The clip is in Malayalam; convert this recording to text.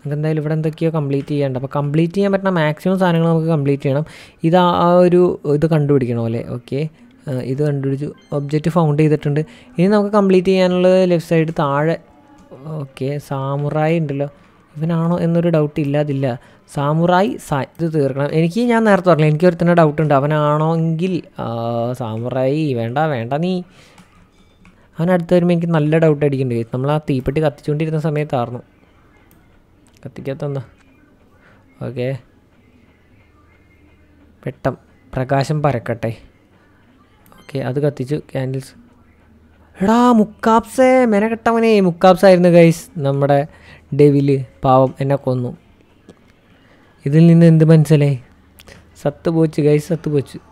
നമുക്ക് എന്തായാലും ഇവിടെ എന്തൊക്കെയോ കംപ്ലീറ്റ് ചെയ്യേണ്ട അപ്പോൾ കംപ്ലീറ്റ് ചെയ്യാൻ പറ്റുന്ന മാക്സിമം സാധനങ്ങൾ നമുക്ക് കംപ്ലീറ്റ് ചെയ്യണം ഇത് ആ ഒരു ഇത് കണ്ടുപിടിക്കണം അല്ലേ ഓക്കെ ഇത് കണ്ടുപിടിച്ചു ഒബ്ജക്റ്റ് ഫൗണ്ട് ചെയ്തിട്ടുണ്ട് ഇനി നമുക്ക് കംപ്ലീറ്റ് ചെയ്യാനുള്ളത് ലെഫ്റ്റ് സൈഡ് താഴെ ഓക്കെ സാമുറായി ഉണ്ടല്ലോ ഇവനാണോ എന്നൊരു ഡൗട്ട് ഇല്ലാതില്ല സാമുറായി സാ ഇത് തീർക്കണം എനിക്ക് ഞാൻ നേരത്തെ പറഞ്ഞില്ല എനിക്ക് ഒരുത്തന്നെ ഡൗട്ട് ഉണ്ട് എങ്കിൽ സാമുറായി വേണ്ട വേണ്ട നീ അവനടുത്ത് വരുമ്പോൾ എനിക്ക് നല്ല ഡൗട്ട് അടിക്കേണ്ടി നമ്മൾ ആ തീപ്പെട്ടി കത്തിച്ചുകൊണ്ടിരുന്ന സമയത്താർന്നു കത്തിക്കാത്തന്ന ഓക്കെ പെട്ടം പ്രകാശം പരക്കട്ടെ ഓക്കെ അത് കത്തിച്ചു ക്യാൻഡിൽസ് എടാ മുക്കാപ്സേ മെനക്കെട്ടവനെ മുക്കാപ്സ് ആയിരുന്നു ഗൈസ് നമ്മുടെ ഡെവില് പാവം എന്നെ കൊന്നു ഇതിൽ നിന്ന് എന്ത് മനസ്സിലായി സത്ത് പോച്ച് ഗൈസ് സത്ത് പോച്ച്